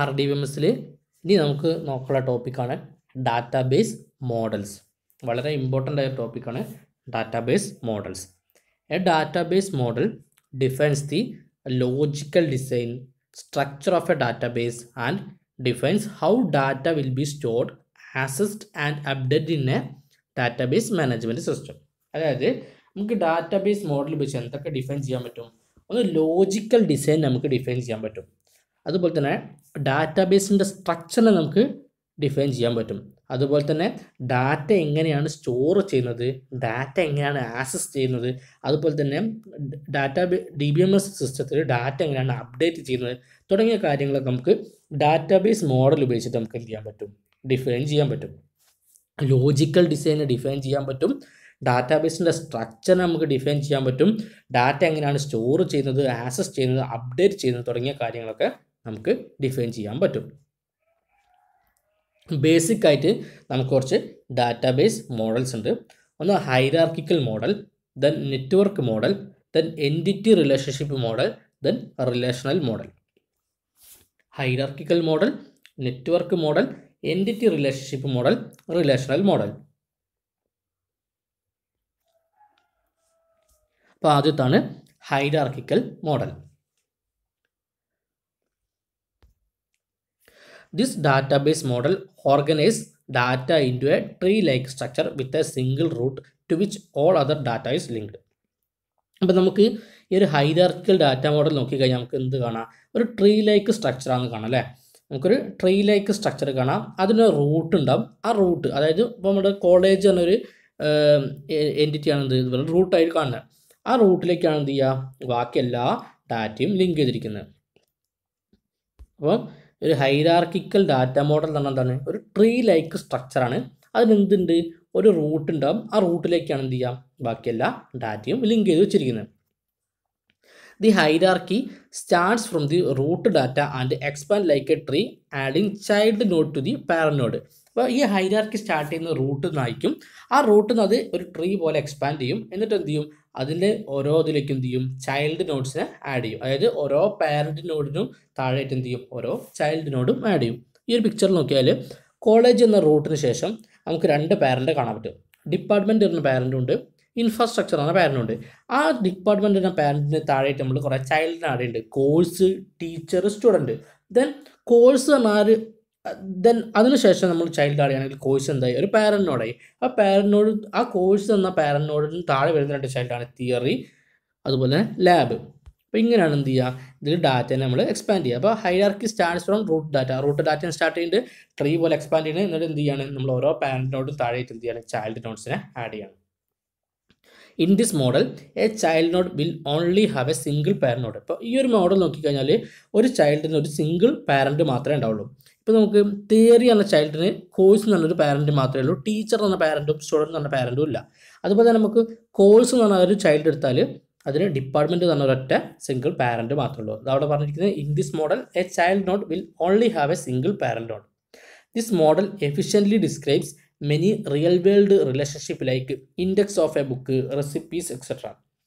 R D B M ഇനി നമുക്ക് നോക്കാനുള്ള ടോപ്പിക്കാണ് ഡാറ്റാബേസ് മോഡൽസ് വളരെ ഇമ്പോർട്ടൻ്റ് ആയ ടോപ്പിക്കാണ് database models a database model defines the logical design structure of a database and defines how data will be stored accessed and updated in a database management system. അതായത് നമുക്ക് database model വെച്ച് എന്തൊക്കെ define ചെയ്യാൻ പറ്റും ഒന്ന് logical design നമുക്ക് define ചെയ്യാൻ പറ്റും അതുപോലെ തന്നെ ഡാറ്റാബേസിൻ്റെ സ്ട്രക്ചറിനെ നമുക്ക് ഡിഫൈൻ ചെയ്യാൻ പറ്റും അതുപോലെ തന്നെ ഡാറ്റ എങ്ങനെയാണ് സ്റ്റോർ ചെയ്യുന്നത് ഡാറ്റ എങ്ങനെയാണ് ആക്സസ് ചെയ്യുന്നത് അതുപോലെ തന്നെ data D B M S സിസ്റ്റത്തിൽ ഡാറ്റ എങ്ങനെയാണ് അപ്ഡേറ്റ് ചെയ്യുന്നത് തുടങ്ങിയ കാര്യങ്ങളൊക്കെ നമുക്ക് ഡാറ്റാബേസ് മോഡൽ ഉപയോഗിച്ചിട്ട് നമുക്ക് എന്ത് ചെയ്യാൻ പറ്റും ഡിഫൈൻ ചെയ്യാൻ പറ്റും ലോജിക്കൽ ഡിസൈനെ ഡിഫൈൻ ചെയ്യാൻ പറ്റും ഡാറ്റാബേസിൻ്റെ സ്ട്രക്ചറിനെ നമുക്ക് ഡിഫൈൻ ചെയ്യാൻ പറ്റും ഡാറ്റ എങ്ങനെയാണ് സ്റ്റോർ ചെയ്യുന്നത് ആക്സസ് ചെയ്യുന്നത് അപ്ഡേറ്റ് ചെയ്യുന്നത് തുടങ്ങിയ കാര്യങ്ങളൊക്കെ നമുക്ക് ഡിഫൈൻ ചെയ്യാൻ പറ്റും ബേസിക് ആയിട്ട് നമുക്ക് കുറച്ച് ഡാറ്റാബേസ് മോഡൽസ് ഉണ്ട് ഒന്ന് hierarchical model then network model then entity relationship model then relational model hierarchical model network model entity relationship model relational model അപ്പോൾ ആദ്യത്താണ് hierarchical model This database model organizes data into a tree-like structure with a single root to which all other data is linked. അപ്പം നമുക്ക് ഈ ഒരു ഹൈദർക്കൽ data model നോക്കിക്കഴിഞ്ഞാൽ നമുക്ക് എന്ത് കാണാം ഒരു ട്രീ ലൈക്ക് ആണ് കാണാം അല്ലേ നമുക്കൊരു ട്രീ ലൈക്ക് സ്ട്രക്ചർ കാണാം അതിന് റൂട്ട് ഉണ്ടാവും ആ റൂട്ട് അതായത് ഇപ്പോൾ നമ്മുടെ കോളേജ് എന്നൊരു എൻറ്റിറ്റിയാണ് എന്ത് ഇതുപോലെ റൂട്ടായിട്ട് കാണുന്നത് ആ റൂട്ടിലേക്കാണ് എന്ത് ചെയ്യുക ബാക്കി എല്ലാ ഡാറ്റയും ലിങ്ക് ചെയ്തിരിക്കുന്നത് അപ്പം ഒരു ഹൈറാർക്കിക്കൽ ഡാറ്റ മോഡൽ എന്ന് പറഞ്ഞാൽ എന്താണ് ഒരു ട്രീ ലൈക്ക് സ്ട്രക്ചറാണ് അതിനെന്തുണ്ട് ഒരു റൂട്ട് ഉണ്ടാകും ആ റൂട്ടിലേക്കാണ് എന്ത് ചെയ്യുക ബാക്കിയെല്ലാ ഡാറ്റയും ലിങ്ക് ചെയ്ത് വെച്ചിരിക്കുന്നത് the hierarchy starts from the root data and expand like a tree adding child node to the parent node അപ്പോൾ ഈ ഹൈരാർക്കി സ്റ്റാർട്ട് ചെയ്യുന്ന റൂട്ട് നിന്നായിരിക്കും ആ റൂട്ടിൽ നിന്ന് അത് ഒരു ട്രീ പോലെ എക്സ്പാൻഡ് ചെയ്യും എന്നിട്ട് എന്ത് ചെയ്യും അതിൻ്റെ ഓരോ ഇതിലേക്ക് എന്ത് ചെയ്യും ചൈൽഡ് നോഡ്സിനെ ആഡ് ചെയ്യും അതായത് ഓരോ പാരൻറ്റ് നോഡിനും താഴെയായിട്ട് എന്ത് ചെയ്യും ഓരോ ചൈൽഡ് നോഡും ആഡ് ചെയ്യും ഈ ഒരു പിക്ചർ നോക്കിയാൽ കോളേജ് എന്ന റൂട്ടിന് ശേഷം നമുക്ക് രണ്ട് പാരൻറ്റ് കാണാൻ പറ്റും ഡിപ്പാർട്ട്മെൻ്റ് എന്ന പാരൻറ്റും ഉണ്ട് ഇൻഫ്രാസ്ട്രക്ചർ എന്ന പാരൻ്റ് ഉണ്ട് ആ ഡിപ്പാർട്ട്മെൻ്റ് എന്ന പാരൻറ്റിന് താഴെയായിട്ട് നമ്മൾ കുറേ ചൈൽഡിന് ഉണ്ട് course teacher student then course എന്ന ഒരു ദെൻ അതിനുശേഷം നമ്മൾ ചൈൽഡ് ആണെങ്കിൽ കോഴ്സ് എന്തായി ഒരു പാരൻറ്റിനോടായി ആ പാരൻറ്റിനോട് ആ കോഴ്സ് തന്ന പാരൻറ്റിനോടും താഴെ വരുന്ന രണ്ട് ചൈൽഡാണ് തിയറി അതുപോലെ ലാബ് അപ്പോൾ ഇങ്ങനെയാണ് എന്ത് ചെയ്യുക ഇതിൽ ഡാറ്റയെ നമ്മൾ എക്സ്പാൻഡ് ചെയ്യുക അപ്പോൾ hierarchy starts from root data root data start ചെയ്തിട്ട് ട്രീ പോലെ എക്സ്പാൻഡ് ചെയ്യുന്നത് എന്നിട്ട് എന്ത് ചെയ്യുകയാണ് നമ്മൾ ഓരോ പാരൻറ്റിനോടും താഴെയിട്ട് എന്ത് ചെയ്യാണ് ചൈൽഡ് നോട്ട്സിനെ ആഡ് ചെയ്യണം in this model a child node will only have a single parent node അപ്പോൾ ഈ ഒരു മോഡൽ നോക്കിക്കഴിഞ്ഞാൽ ഒരു ചൈൽഡിന് ഒരു സിംഗിൾ പാരൻറ്റ് മാത്രമേ ഉണ്ടാവുള്ളൂ ഇപ്പോൾ നമുക്ക് തിയറി എന്ന ചൈൽഡിന് കോഴ്സ് എന്നുള്ളൊരു പാരൻറ്റ് മാത്രമേ ഉള്ളൂ ടീച്ചർ എന്ന പാരൻറ്റും സ്റ്റുഡൻറ്റ് എന്ന പാരൻറ്റും ഇല്ല അതുപോലെ തന്നെ നമുക്ക് കോഴ്സ് എന്ന് പറഞ്ഞ ഒരു ചൈൽഡ് എടുത്താൽ അതിന് ഡിപ്പാർട്ട്മെൻ്റ് എന്ന് പറഞ്ഞ ഒറ്റ സിംഗിൾ പാരൻറ്റ് മാത്രമേ ഉള്ളൂ അതവിടെ പറഞ്ഞിരിക്കുന്നത് in this model a child node will only have a single parent on this model efficiently describes many real world relationship like index of a book recipes etcetera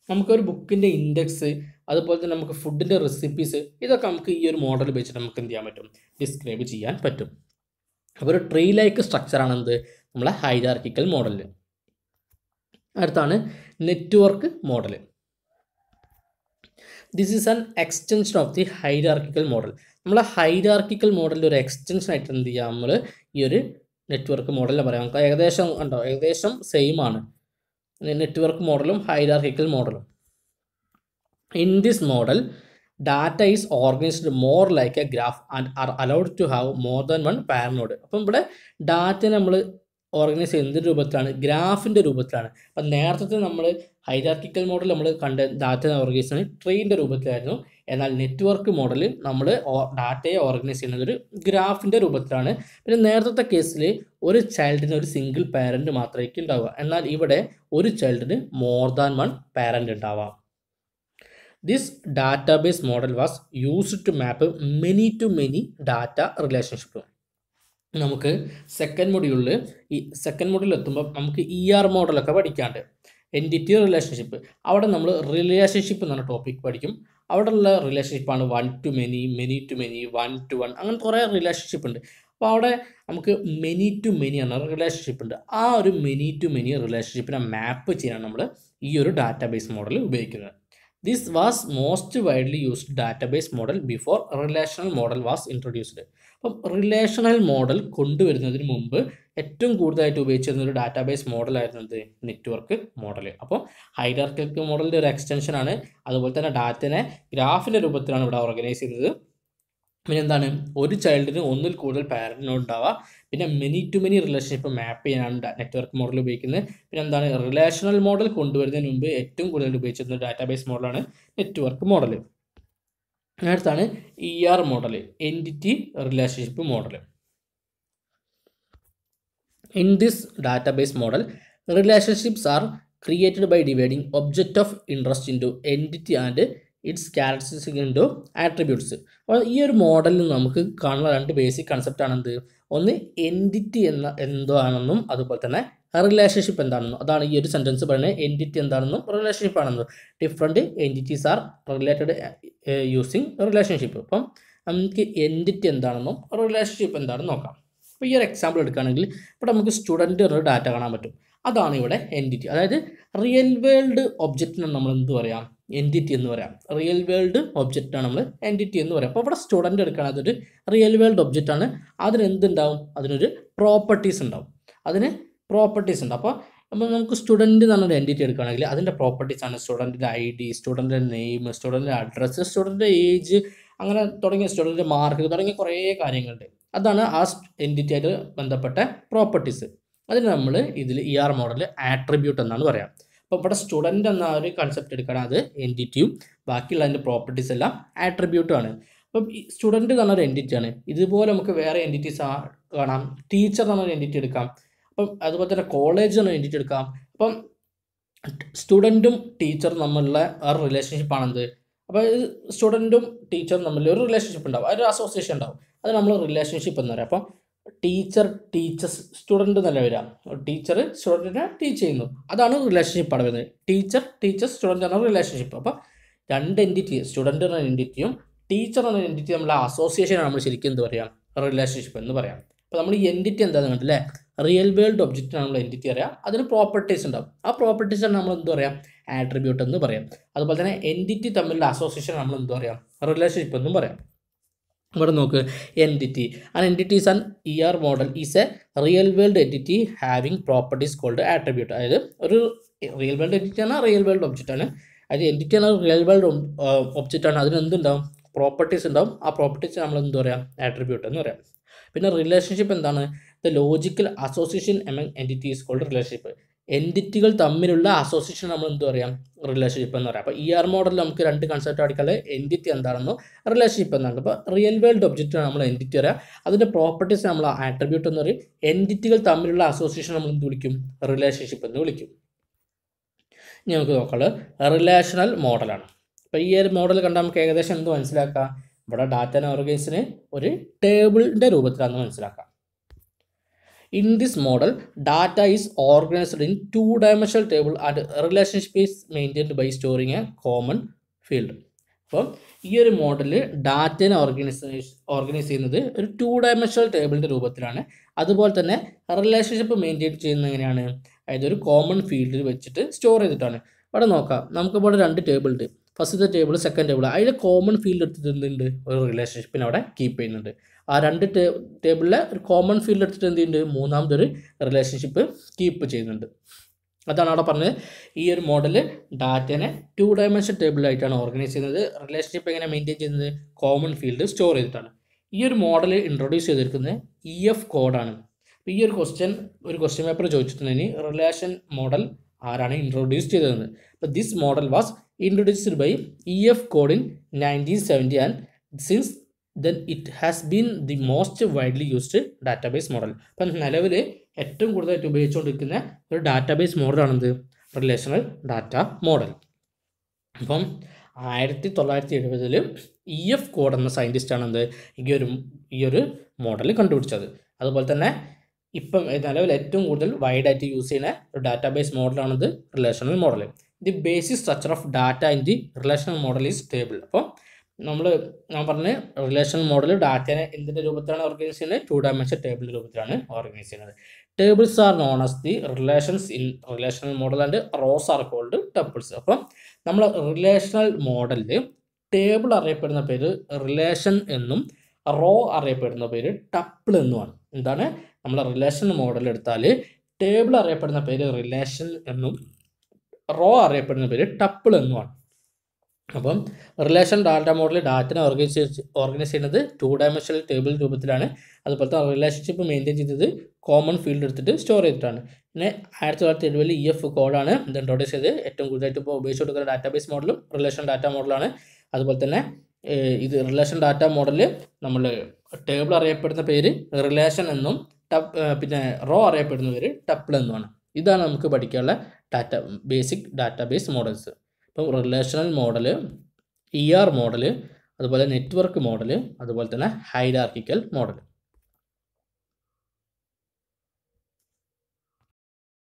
നമുക്കൊരു ബുക്കിൻ്റെ index അതുപോലെ തന്നെ നമുക്ക് ഫുഡിൻ്റെ റെസിപ്പീസ് ഇതൊക്കെ നമുക്ക് ഈ ഒരു മോഡൽ വെച്ചിട്ട് നമുക്ക് എന്ത് ചെയ്യാൻ പറ്റും ഡിസ്ക്രൈബ് ചെയ്യാൻ പറ്റും അപ്പോൾ ഒരു ട്രീ ലൈക്ക് സ്ട്രക്ചറാണ് എന്ത് നമ്മളെ ഹൈഡാർക്കിക്കൽ മോഡൽ അടുത്താണ് network model this is an extension of the hierarchical model നമ്മൾ ഹൈഡാർക്കിക്കൽ മോഡലിൻ്റെ ഒരു എക്സ്റ്റൻഷൻ ആയിട്ട് എന്ത് ചെയ്യാം നമ്മൾ ഈ ഒരു നെറ്റ്വർക്ക് മോഡലിനെ പറയാം നമുക്ക് ഏകദേശം ഉണ്ടോ ഏകദേശം സെയിം ആണ് നെറ്റ്വർക്ക് മോഡലും ഹൈരാർക്കിക്കൽ മോഡലും in this model data is organized more like a graph and are allowed to have more than one parent node അപ്പം ഇവിടെ ഡാറ്റ നമ്മൾ ഓർഗനൈസ് ചെയ്യുന്നത് രൂപത്തിലാണ് ഗ്രാഫിൻ്റെ രൂപത്തിലാണ് അപ്പം നേരത്തെ നമ്മൾ ഹൈഡാർക്കിക്കൽ മോഡൽ നമ്മൾ കണ്ട ഡാറ്റ ഓർഗനൈസ് ചെയ്യുന്നത് ട്രീൻ്റെ രൂപത്തിലായിരുന്നു എന്നാൽ നെറ്റ്വർക്ക് മോഡൽ നമ്മൾ ഡാറ്റയെ ഓർഗനൈസ് ചെയ്യുന്നത് ഒരു ഗ്രാഫിൻ്റെ രൂപത്തിലാണ് പിന്നെ നേരത്തെ കേസിൽ ഒരു ചൈൽഡിന് ഒരു സിംഗിൾ പാരൻറ്റ് മാത്രമായിരിക്കും ഉണ്ടാവുക എന്നാൽ ഇവിടെ ഒരു ചൈൽഡിന് മോർ ദാൻ വൺ പാരൻ്റ് ഉണ്ടാവാം this database model was used to map many to many data relationship നമുക്ക് സെക്കൻഡ് മോഡ്യൂളിൽ ഈ സെക്കൻഡ് മോഡ്യൂൾ എത്തുമ്പോൾ നമുക്ക് ഇ ആർ മോഡലൊക്കെ പഠിക്കാണ്ട് എൻറ്റിറ്റി റിലേഷൻഷിപ്പ് അവിടെ നമ്മൾ റിലേഷൻഷിപ്പ് എന്ന് പറഞ്ഞ ടോപ്പിക് പഠിക്കും അവിടെയുള്ള റിലേഷൻഷിപ്പാണ് one to many many to many one to one അങ്ങനെ കുറേ റിലേഷൻഷിപ്പ് ഉണ്ട് അപ്പോൾ അവിടെ നമുക്ക് മെനി ടു മെനി എന്ന റിലേഷൻഷിപ്പ് ഉണ്ട് ആ ഒരു മെനി ടു മെനി റിലേഷൻഷിപ്പിനെ മാപ്പ് ചെയ്യാൻ നമ്മൾ ഈ ഒരു ഡാറ്റാബേസ് മോഡൽ ഉപയോഗിക്കുന്നത് this was most widely used database model before relational model was introduced അപ്പം റിലേഷണൽ മോഡൽ കൊണ്ടുവരുന്നതിന് മുമ്പ് ഏറ്റവും കൂടുതലായിട്ട് ഉപയോഗിച്ചിരുന്ന ഒരു ഡാറ്റാബേസ് മോഡലായിരുന്നു എന്ത് നെറ്റ്വർക്ക് മോഡൽ അപ്പോൾ ഹൈഡാർക്കിക്കൽ മോഡലിൻ്റെ ഒരു എക്സ്റ്റൻഷൻ ആണ് അതുപോലെ തന്നെ ഡാറ്റനെ ഗ്രാഫിൻ്റെ രൂപത്തിലാണ് ഇവിടെ ഓർഗനൈസ് ചെയ്യുന്നത് പിന്നെ എന്താണ് ഒരു ചൈൽഡിന് ഒന്നിൽ കൂടുതൽ പാരൻറ്റിനോ ഉണ്ടാവുക പിന്നെ many to many relationship map ചെയ്യാനാണ് നെറ്റ്വർക്ക് മോഡൽ ഉപയോഗിക്കുന്നത് പിന്നെ എന്താണ് റിലേഷണൽ മോഡൽ കൊണ്ടുവരുന്നതിന് മുമ്പ് ഏറ്റവും കൂടുതൽ ഉപയോഗിച്ചിരുന്ന ഡാറ്റാബേസ് മോഡലാണ് നെറ്റ്വർക്ക് മോഡൽ അടുത്താണ് E R model entity relationship model In this database model, relationships are created by dividing object of interest into entity and its characteristic into attributes അപ്പോൾ ഈ ഒരു മോഡലിൽ നമുക്ക് കാണുന്ന രണ്ട് ബേസിക് കൺസെപ്റ്റ് ആണ് എന്ത് ഒന്ന് എൻറ്റിറ്റി എന്ന എന്തോ ആണെന്നും അതുപോലെ തന്നെ റിലേഷൻഷിപ്പ് എന്താണെന്നും അതാണ് ഈ ഒരു സെൻറ്റൻസ് പറയുന്നത് എൻറ്റിറ്റി എന്താണെന്നും റിലേഷൻഷിപ്പ് ആണെന്നും different entities are related using relationship അപ്പം നമുക്ക് എൻറ്റിറ്റി എന്താണെന്നും റിലേഷൻഷിപ്പ് എന്താണെന്നും നോക്കാം അപ്പോൾ ഈ ഒരു എക്സാമ്പിൾ എടുക്കുകയാണെങ്കിൽ ഇവിടെ നമുക്ക് സ്റ്റുഡൻറ്റ് ഡാറ്റ കാണാൻ പറ്റും അതാണ് ഇവിടെ എൻറ്റിറ്റി അതായത് റിയൽ വേൾഡ് ഒബ്ജക്റ്റിനാണ് നമ്മൾ എന്ത് പറയാം എൻറ്റിറ്റി എന്ന് പറയാം റിയൽ വേൾഡ് ഒബ്ജക്റ്റാണ് നമ്മൾ എൻറ്റിറ്റി എന്ന് പറയാം അപ്പോൾ ഇവിടെ സ്റ്റുഡൻറ്റ് എടുക്കുകയാണ് അതൊരു റിയൽ വേൾഡ് ഒബ്ജക്റ്റാണ് അതിനെന്തുണ്ടാവും അതിനൊരു പ്രോപ്പർട്ടീസ് ഉണ്ടാവും അതിന് പ്രോപ്പർട്ടീസ് ഉണ്ട് അപ്പോൾ അപ്പോൾ നമുക്ക് സ്റ്റുഡൻറ്റ് എന്നൊരു എൻറ്റിറ്റി എടുക്കുകയാണെങ്കിൽ അതിൻ്റെ പ്രോപ്പർട്ടീസ് ആണ് സ്റ്റുഡൻറ്റിൻ്റെ ഐ ഡി സ്റ്റുഡൻറ്റിൻ്റെ നെയിം സ്റ്റുഡൻറ്റിൻ്റെ അഡ്രസ്സ് സ്റ്റുഡൻറ്റിൻ്റെ ഏജ് അങ്ങനെ തുടങ്ങിയ സ്റ്റുഡൻറ്റിൻ്റെ മാർക്ക് തുടങ്ങിയ കുറേ കാര്യങ്ങളുണ്ട് അതാണ് ആ എൻറ്റിറ്റി ആയിട്ട് ബന്ധപ്പെട്ട പ്രോപ്പർട്ടീസ് അതിന് നമ്മൾ ഇതിൽ ഇ ആർ മോഡൽ ആട്രിബ്യൂട്ട് എന്നാണ് പറയാം അപ്പോൾ ഇവിടെ സ്റ്റുഡൻറ്റ് എന്ന ഒരു കൺസെപ്റ്റ് എടുക്കണം അത് എൻറ്റിറ്റിയും ബാക്കിയുള്ള അതിൻ്റെ പ്രോപ്പർട്ടീസ് എല്ലാം ആട്രിബ്യൂട്ടുമാണ് അപ്പം സ്റ്റുഡൻറ്റ് എന്ന് പറഞ്ഞൊരു എൻറ്റിറ്റിയാണ് ഇതുപോലെ നമുക്ക് വേറെ എൻറ്റിറ്റീസ് കാണാം ടീച്ചർ എന്ന് പറഞ്ഞൊരു എൻറ്റിറ്റി എടുക്കാം അപ്പം അതുപോലെ തന്നെ കോളേജ് എന്ന എൻറ്റിറ്റി എടുക്കാം അപ്പം സ്റ്റുഡൻറ്റും ടീച്ചറും തമ്മിലുള്ള ആ റിലേഷൻഷിപ്പാണെന്ത് അപ്പോൾ സ്റ്റുഡൻറ്റും ടീച്ചറും തമ്മിൽ ഒരു റിലേഷൻഷിപ്പ് ഉണ്ടാവും ഒരു അസോസിയേഷൻ ഉണ്ടാവും അത് നമ്മൾ റിലേഷൻഷിപ്പ് എന്ന് പറയും അപ്പം ടീച്ചർ ടീച്ചേഴ്സ് സ്റ്റുഡൻറ്റ് എന്നല്ല വരാം ടീച്ചർ സ്റ്റുഡൻറ്റിനെ ടീച്ച് ചെയ്യുന്നു അതാണ് റിലേഷൻഷിപ്പ് ആണ് വരുന്നത് ടീച്ചർ ടീച്ചർ സ്റ്റുഡൻ്റ് എന്ന റിലേഷൻഷിപ്പ് അപ്പോൾ രണ്ട് എൻറ്റിറ്റി സ്റ്റുഡൻ്റ് എന്ന എൻറ്റിറ്റിയും ടീച്ചർ എന്ന എൻറ്റിറ്റി നമ്മൾ അസോസിയേഷനാണ് നമ്മൾ ശരിക്കും എന്ത് പറയാം റിലേഷൻഷിപ്പ് എന്ന് പറയാം അപ്പോൾ നമ്മൾ ഈ എൻറ്റിറ്റി എന്താണെന്ന് കണ്ടില്ലേ റിയൽ വേൾഡ് ആണ് നമ്മൾ എൻറ്റിറ്റി അറിയാം അതിന് പ്രോപ്പർട്ടീസ് ഉണ്ടാവും ആ പ്രോപ്പർട്ടീസാണ് നമ്മൾ എന്ത് പറയാം ആട്രിബ്യൂട്ട് എന്ന് പറയാം അതുപോലെ തന്നെ എൻറ്റിറ്റി തമ്മിലുള്ള അസോസിയേഷൻ നമ്മൾ എന്ത് പറയാം റിലേഷൻഷിപ്പ് എന്നും പറയാം ഇവിടെ നോക്ക് entity an entities an E R model is a real world entity having properties called attribute അതായത് ഒരു റിയൽ വേൾഡ് എൻറ്റിറ്റി ആണ് റിയൽ വേൾഡ് ഒബ്ജക്റ്റ് ആണ് അതായത് എൻറ്റിറ്റി ആണ് റിയൽ വേൾഡ് ഒബ്ജക്റ്റ് ആണ് അതിന് എന്തുണ്ടാവും പ്രോപ്പർട്ടീസ് ഉണ്ടാവും ആ പ്രോപ്പർട്ടീസ് നമ്മൾ എന്താ പറയുക ആട്രിബ്യൂട്ട് എന്ന് പറയാം പിന്നെ റിലേഷൻഷിപ്പ് എന്താണ് the logical association among entities called relationship എൻറ്റിറ്റികൾ തമ്മിലുള്ള അസോസിയേഷൻ നമ്മൾ എന്ത് പറയാം റിലേഷൻഷിപ്പ് എന്ന് പറയാം അപ്പോൾ ഇ e ആർ മോഡലിൽ നമുക്ക് രണ്ട് കൺസെപ്റ്റ് അടിക്കാതെ എൻറ്റിറ്റി എന്താണെന്നോ റിലേഷൻഷിപ്പ് എന്നാണ് അപ്പോൾ റിയൽ വേൾഡ് ഒബ്ജക്റ്റാണ് നമ്മൾ എൻറ്റിറ്റി പറയാം അതിൻ്റെ പ്രോപ്പർട്ടീസ് നമ്മൾ ആട്രിബ്യൂട്ട് എന്ന് പറയും എൻറ്റിറ്റികൾ തമ്മിലുള്ള അസോസിയേഷൻ നമ്മൾ എന്ത് വിളിക്കും റിലേഷൻഷിപ്പ് എന്ന് വിളിക്കും ഇനി നമുക്ക് നോക്കാം റിലേഷണൽ മോഡലാണ് അപ്പോൾ ഈ ഒരു മോഡൽ കണ്ടാൽ നമുക്ക് ഏകദേശം എന്ത് മനസ്സിലാക്കാം ഇവിടെ ഡാറ്റ ഓർഗൻസിന് ഒരു ടേബിളിൻ്റെ രൂപത്തിലാണെന്ന് മനസ്സിലാക്കാം in this model data is organized in two dimensional table and relationship is maintained by storing a common field അപ്പം ഈ ഒരു മോഡലിൽ ഡാറ്റനെ ഓർഗനൈസേഷൻ ഓർഗനൈസ് ചെയ്യുന്നത് ഒരു ടു ഡയമെൻഷണൽ ടേബിളിൻ്റെ രൂപത്തിലാണ് അതുപോലെ തന്നെ റിലേഷൻഷിപ്പ് മെയിൻറ്റെയിൻ ചെയ്യുന്നത് എങ്ങനെയാണ് അതായത് ഒരു കോമൺ ഫീൽഡിൽ വെച്ചിട്ട് സ്റ്റോർ ചെയ്തിട്ടാണ് ഇവിടെ നോക്കാം നമുക്കിപ്പോൾ രണ്ട് ടേബിൾ ഉണ്ട് ഫസ്റ്റത്തെ ടേബിൾ സെക്കൻഡ് ടേബിൾ അതിൽ കോമൺ ഫീൽഡ് എടുത്തിട്ടുണ്ട് ഒരു റിലേഷൻഷിപ്പിനെ അവിടെ കീപ്പ് ചെയ്യുന്നുണ്ട് ആ രണ്ട് ടേബിളിലെ ഒരു കോമൺ ഫീൽഡ് എടുത്തിട്ട് എന്ത് ചെയ്യുന്നുണ്ട് മൂന്നാമത്തെ ഒരു റിലേഷൻഷിപ്പ് കീപ്പ് ചെയ്യുന്നുണ്ട് അതാണ് അവിടെ പറഞ്ഞത് ഈ ഒരു മോഡൽ ഡാറ്റനെ ടു ഡയമെൻഷൻ ടേബിളായിട്ടാണ് ഓർഗനൈസ് ചെയ്യുന്നത് റിലേഷൻഷിപ്പ് എങ്ങനെ മെയിൻറ്റെയിൻ ചെയ്യുന്നത് കോമൺ ഫീൽഡ് സ്റ്റോർ ചെയ്തിട്ടാണ് ഈ ഒരു മോഡൽ ഇൻട്രൊഡ്യൂസ് ചെയ്തിരിക്കുന്നത് ഇ എഫ് കോഡാണ് അപ്പോൾ ഈ ഒരു ക്വസ്റ്റ്യൻ ഒരു ക്വസ്റ്റ്യൻ പേപ്പർ ചോദിച്ചിട്ടുണ്ടെങ്കിൽ റിലേഷൻ മോഡൽ ആരാണ് ഇൻട്രൊഡ്യൂസ് ചെയ്തതെന്ന് അപ്പോൾ this model was introduced by E F Codd in nineteen seventy and since then it has been the most widely used database model അപ്പം നിലവിൽ ഏറ്റവും കൂടുതലായിട്ട് ഉപയോഗിച്ചുകൊണ്ടിരിക്കുന്ന ഒരു ഡാറ്റാബേസ് മോഡലാണെന്ത് റിലേഷണൽ ഡാറ്റ മോഡൽ അപ്പം ആയിരത്തി തൊള്ളായിരത്തി എഴുപതിൽ ഇ എഫ് കോഡ് e എന്ന സയൻറ്റിസ്റ്റാണ് എന്ത് ഈ ഒരു ഈ ഒരു മോഡൽ കണ്ടുപിടിച്ചത് അതുപോലെ തന്നെ ഇപ്പം നിലവിൽ ഏറ്റവും കൂടുതൽ വൈഡായിട്ട് യൂസ് ചെയ്യുന്ന ഒരു ഡാറ്റാബേസ് മോഡലാണിത് relational model the basic structure of data in the relational model is table അപ്പോൾ നമ്മൾ ഞാൻ പറഞ്ഞ റിലേഷണൽ മോഡൽ ഡാറ്റനെ എന്തിൻ്റെ രൂപത്തിലാണ് ഓർഗനൈസ് ചെയ്യുന്നത് ടു ഡയമെൻഷൻ ടേബിൾ രൂപത്തിലാണ് ഓർഗനൈസ് ചെയ്യുന്നത് tables are known as the relations in relational model and rows are called tuples അപ്പം നമ്മൾ റിലേഷണൽ മോഡലിൽ ടേബിൾ അറിയപ്പെടുന്ന പേര് റിലേഷൻ എന്നും റോ അറിയപ്പെടുന്ന പേര് ടപ്പിൾ എന്നുമാണ് എന്താണ് നമ്മൾ റിലേഷണൽ മോഡൽ എടുത്താൽ ടേബിൾ അറിയപ്പെടുന്ന പേര് റിലേഷൻ എന്നും റോ അറിയപ്പെടുന്ന പേര് ടപ്പിൾ എന്നുമാണ് അപ്പം റിലേഷൻ ഡാറ്റ മോഡൽ ഡാറ്റനെ ഓർഗനൈസ് ഓർഗനൈസ് ചെയ്യുന്നത് ടു ഡയമെൻഷണൽ ടേബിൾ രൂപത്തിലാണ് അതുപോലെ തന്നെ റിലേഷൻഷിപ്പ് മെയിൻറ്റെയിൻ ചെയ്തത് കോമൺ ഫീൽഡ് എടുത്തിട്ട് സ്റ്റോർ ചെയ്തിട്ടാണ് പിന്നെ ആയിരത്തി തൊള്ളായിരത്തി എഴുപതിൽ ഇ e എഫ് കോഡാണ് ഇത് ഇൻട്രോഡ്യൂസ് ചെയ്ത് ഏറ്റവും കൂടുതലായിട്ട് ഇപ്പോൾ ഉപയോഗിച്ച് കൊടുക്കുന്ന ഡാറ്റാബേസ് മോഡലും റിലേഷൻ ഡാറ്റ മോഡലാണ് അതുപോലെ തന്നെ ഇത് റിലേഷൻ ഡാറ്റ മോഡൽ നമ്മൾ ടേബിൾ അറിയപ്പെടുന്ന പേര് റിലേഷൻ എന്നും ടപ്പ് പിന്നെ റോ അറിയപ്പെടുന്ന പേര് ടപ്പിൾ എന്നുമാണ് ഇതാണ് നമുക്ക് പഠിക്കാനുള്ള ഡാറ്റ ബേസിക് ഡാറ്റാബേസ് മോഡൽസ് ഇപ്പം relational model E R model അതുപോലെ നെറ്റ്വർക്ക് മോഡല് അതുപോലെ തന്നെ ഹൈഡാർക്കിക്കൽ മോഡൽ